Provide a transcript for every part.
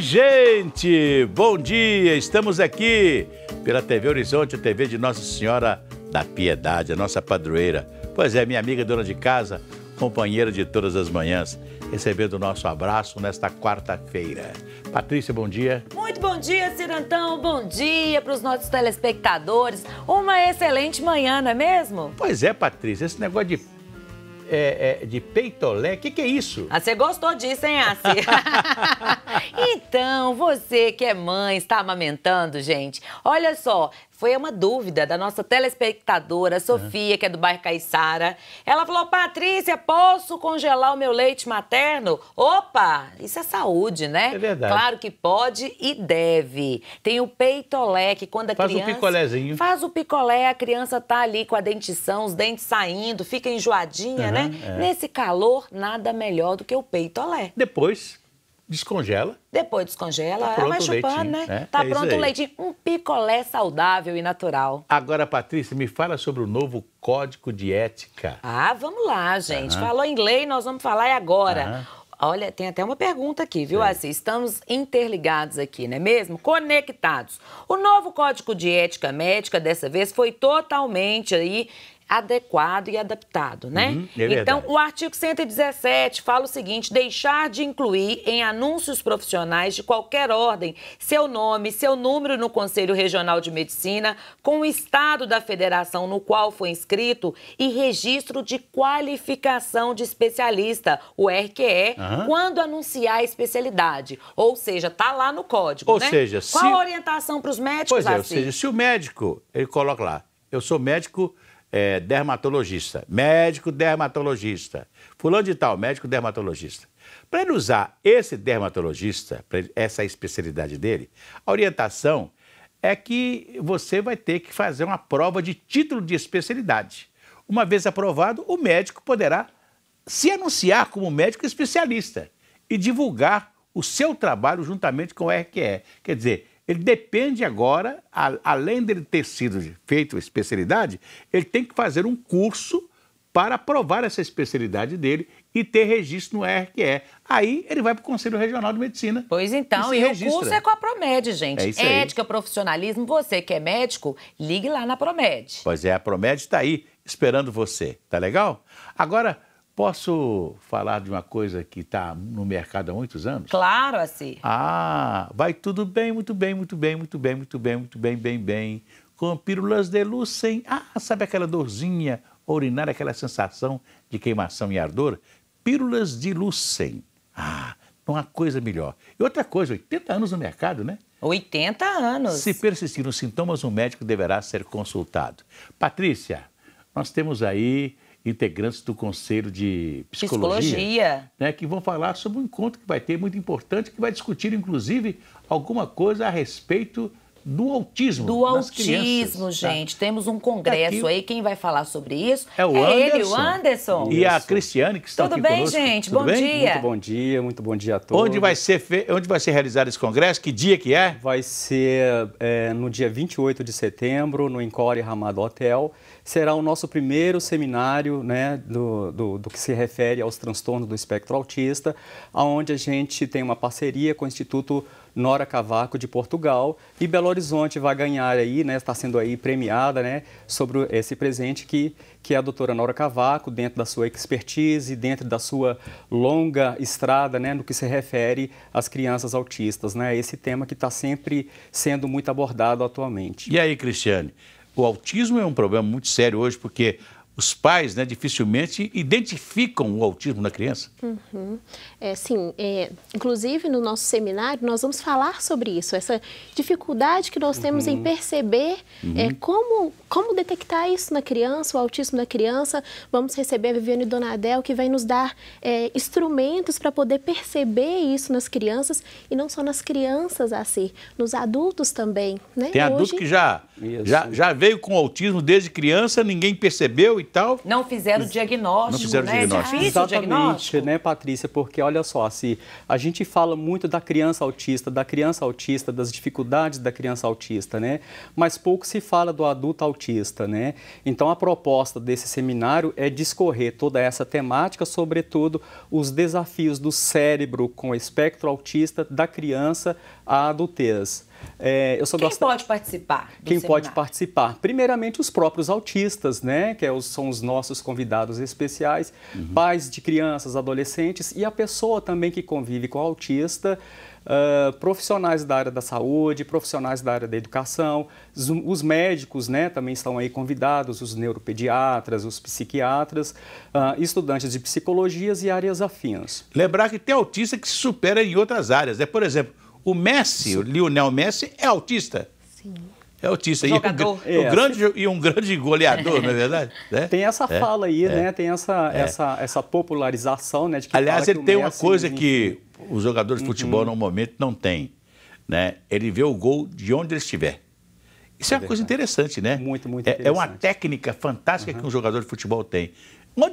gente? Bom dia, estamos aqui pela TV Horizonte, a TV de Nossa Senhora da Piedade, a nossa padroeira. Pois é, minha amiga dona de casa, companheira de todas as manhãs, recebendo o nosso abraço nesta quarta-feira. Patrícia, bom dia. Muito bom dia, Cirantão. Bom dia para os nossos telespectadores. Uma excelente manhã, não é mesmo? Pois é, Patrícia. Esse negócio de é, é, de peitolé. O que, que, é isso? Ah, você gostou disso, hein, Assi? então, você que é mãe, está amamentando, gente, olha só, foi uma dúvida da nossa telespectadora é. Sofia, que é do bairro Caiçara. Ela falou: Patrícia, posso congelar o meu leite materno? Opa, isso é saúde, né? É verdade. Claro que pode e deve. Tem o peitolé, que quando a faz criança. Faz o picolézinho. Faz o picolé, a criança tá ali com a dentição, os dentes saindo, fica enjoadinha, uhum, né? É. Nesse calor, nada melhor do que o peitolé. Depois, Descongela. Depois descongela, tá vai chupando, né? né? Tá é pronto o leitinho. Um picolé saudável e natural. Agora, Patrícia, me fala sobre o novo Código de Ética. Ah, vamos lá, gente. Falou em lei, nós vamos falar agora. Olha, tem até uma pergunta aqui, viu, é. Assim, estamos interligados aqui, não é mesmo? Conectados. O novo Código de Ética Médica, dessa vez, foi totalmente aí adequado e adaptado, né? Uhum, é então, o artigo 117 fala o seguinte: deixar de incluir em anúncios profissionais de qualquer ordem seu nome, seu número no Conselho Regional de Medicina, com o estado da federação no qual foi inscrito e registro de qualificação de especialista, o RQE, uhum. quando anunciar a especialidade. Ou seja, tá lá no código, ou né? Seja, Qual se... a orientação para os médicos? Pois é, assim? ou seja, se o médico, ele coloca lá, eu sou médico é, dermatologista, médico dermatologista, fulano de tal, médico dermatologista. Para ele usar esse dermatologista, ele, essa é especialidade dele, a orientação é que você vai ter que fazer uma prova de título de especialidade. Uma vez aprovado, o médico poderá se anunciar como médico especialista e divulgar o seu trabalho juntamente com o RQE. Quer dizer, ele depende agora, a, além dele ter sido feito especialidade, ele tem que fazer um curso para aprovar essa especialidade dele e ter registro no RQE. Aí ele vai para o Conselho Regional de Medicina. Pois então, e, e o curso é com a Promed, gente. É Ética, aí. profissionalismo, você que é médico, ligue lá na Promed. Pois é, a Promed está aí esperando você, tá legal? Agora, Posso falar de uma coisa que está no mercado há muitos anos? Claro, assim. Ah, vai tudo bem, muito bem, muito bem, muito bem, muito bem, muito bem, bem, bem. Com pílulas de luz sem. Ah, sabe aquela dorzinha urinária, aquela sensação de queimação e ardor? Pílulas de lucem. Ah, uma coisa melhor. E outra coisa, 80 anos no mercado, né? 80 anos. Se persistirem os sintomas, o um médico deverá ser consultado. Patrícia, nós temos aí integrantes do Conselho de Psicologia, Psicologia. Né, que vão falar sobre um encontro que vai ter muito importante, que vai discutir, inclusive, alguma coisa a respeito do autismo. Do autismo, crianças, tá? gente. Tá? Temos um congresso aqui. aí. Quem vai falar sobre isso? É o é Anderson. Ele, o Anderson. E a Cristiane, que está Tudo aqui bem, conosco. gente? Tudo bom bem? dia. Muito bom dia, muito bom dia a todos. Onde vai ser, fe... Onde vai ser realizado esse congresso? Que dia que é? Vai ser é, no dia 28 de setembro, no Encore Ramada Hotel. Será o nosso primeiro seminário né, do, do, do que se refere aos transtornos do espectro autista, onde a gente tem uma parceria com o Instituto Nora Cavaco de Portugal e Belo Horizonte vai ganhar aí, né, está sendo aí premiada, né, sobre esse presente que que é a doutora Nora Cavaco, dentro da sua expertise, dentro da sua longa estrada, né, no que se refere às crianças autistas, né, esse tema que está sempre sendo muito abordado atualmente. E aí, Cristiane, o autismo é um problema muito sério hoje porque os pais né, dificilmente identificam o autismo na criança. Uhum. É, sim, é, inclusive no nosso seminário nós vamos falar sobre isso, essa dificuldade que nós temos uhum. em perceber é, uhum. é, como, como detectar isso na criança, o autismo da criança. Vamos receber a Viviane Donadel, que vai nos dar é, instrumentos para poder perceber isso nas crianças, e não só nas crianças assim, nos adultos também. Né? Tem adultos Hoje... que já isso. Já, já veio com autismo desde criança, ninguém percebeu e tal. Não fizeram diagnóstico, não fizeram né? É diagnóstico. É Exatamente, diagnóstico. né, Patrícia? Porque olha só, se a gente fala muito da criança autista, da criança autista, das dificuldades da criança autista, né? Mas pouco se fala do adulto autista, né? Então a proposta desse seminário é discorrer toda essa temática, sobretudo os desafios do cérebro com o espectro autista da criança à adultez. É, eu só Quem gosto... pode participar? Quem seminário? pode participar? Primeiramente, os próprios autistas, né? Que é são os nossos convidados especiais, uhum. pais de crianças, adolescentes e a pessoa também que convive com o autista. Uh, profissionais da área da saúde, profissionais da área da educação, os, os, médicos né, também estão aí convidados, os neuropediatras, os psiquiatras, uh, estudantes de psicologias e áreas afins. Lembrar que tem autista que se supera em outras áreas. Né? Por exemplo, o Messi, o Lionel Messi, é autista. Sim. É autista. Jogador. E, um, é. um grande, e um grande goleador, não é verdade? É. É. Tem essa é. fala aí, é. né? Tem essa, é. essa, essa popularização, né? Aliás, ele tem uma coisa que os jogadores de uhum. futebol uhum. momento não têm. Né? Ele vê o gol de onde ele estiver. Isso é, uma coisa interessante, né? Muito, muito interessante. É uma técnica fantástica uhum. que um jogador de futebol tem.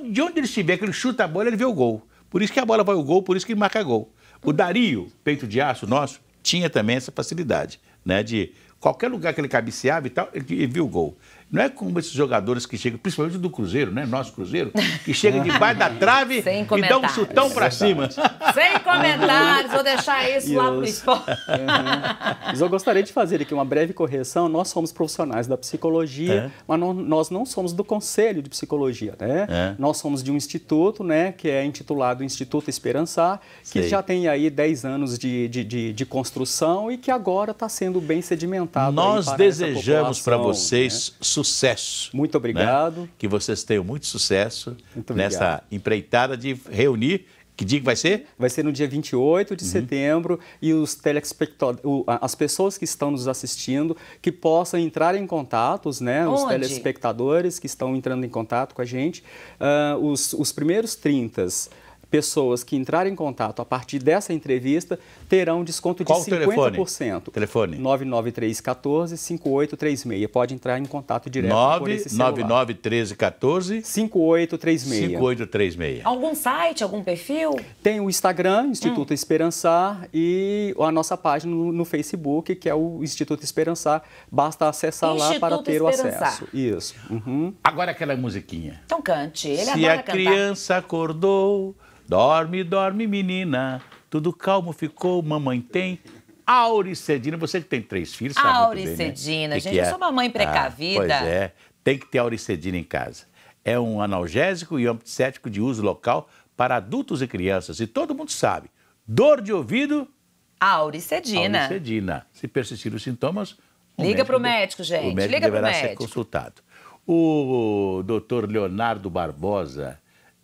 De onde ele estiver, que ele chuta a bola, ele vê o gol. Por isso que a bola vai o gol, por isso que ele marca gol. O Dario, peito de aço nosso, tinha também essa facilidade, né? De qualquer lugar que ele cabeceava e tal, ele, ele viu o gol. Não é como esses jogadores que chegam, principalmente do Cruzeiro, né? Nosso Cruzeiro, que chega debaixo da trave e dá um chutão para cima. Sem comentários, vou deixar isso e lá os... pro uhum. Mas eu gostaria de fazer aqui uma breve correção. Nós somos profissionais da psicologia, é. mas não, nós não somos do Conselho de Psicologia, né? É. Nós somos de um instituto, né? Que é intitulado Instituto Esperança, que Sei. já tem aí 10 anos de, de, de, de, construção e que agora está sendo bem sedimentado. Nós desejamos para vocês né? sucesso. Muito né? obrigado. Né? Que vocês tenham muito sucesso muito nessa empreitada de reunir que dia que vai ser? Vai ser no dia 28 de uhum. setembro e os as pessoas que estão nos assistindo, que possam entrar em contatos, né? Onde? Os telespectadores que estão entrando em contato com a gente. Uh, os, os primeiros 30 pessoas que entrarem em contato a partir dessa entrevista terão desconto Qual de 50%. Telefone? telefone? 99314 5836. Pode entrar em contato direto com por esse celular. 99314 5836. 5836. Algum site, algum perfil? Tem o Instagram, Instituto hum. Esperançar, e a nossa página no, Facebook, que é o Instituto Esperançar. Basta acessar Instituto lá para ter Esperançar. o acesso. Isso. Uhum. Agora aquela musiquinha. Então cante. Ele Se a cantar. criança acordou, Dorme, dorme, menina. Tudo calmo ficou, mamãe tem. Auricedina, você que tem três filhos, sabe Auricedina, né? gente, é? eu sou uma mãe ah, precavida. Ah, pois é, tem que ter auricedina em casa. É um analgésico e antisséptico de uso local para adultos e crianças. E todo mundo sabe, dor de ouvido... Auricedina. Auricedina. Se persistirem os sintomas... Liga para o médico, gente. O médico Liga deverá ser médico. consultado. O doutor Leonardo Barbosa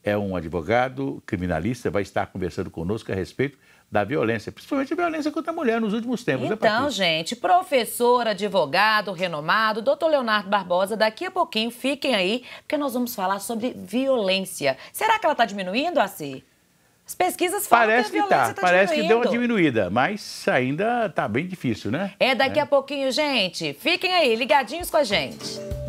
é um advogado criminalista, vai estar conversando conosco a respeito da violência, principalmente a violência contra a mulher nos últimos tempos. Né, então, gente, professor, advogado, renomado, doutor Leonardo Barbosa, daqui a pouquinho fiquem aí, porque nós vamos falar sobre violência. Será que ela está diminuindo, Assi? As pesquisas falam parece que a tá, violência está tá Parece diminuindo. que deu uma diminuída, mas ainda está bem difícil, né? É, daqui é. a pouquinho, gente. Fiquem aí, ligadinhos com a gente.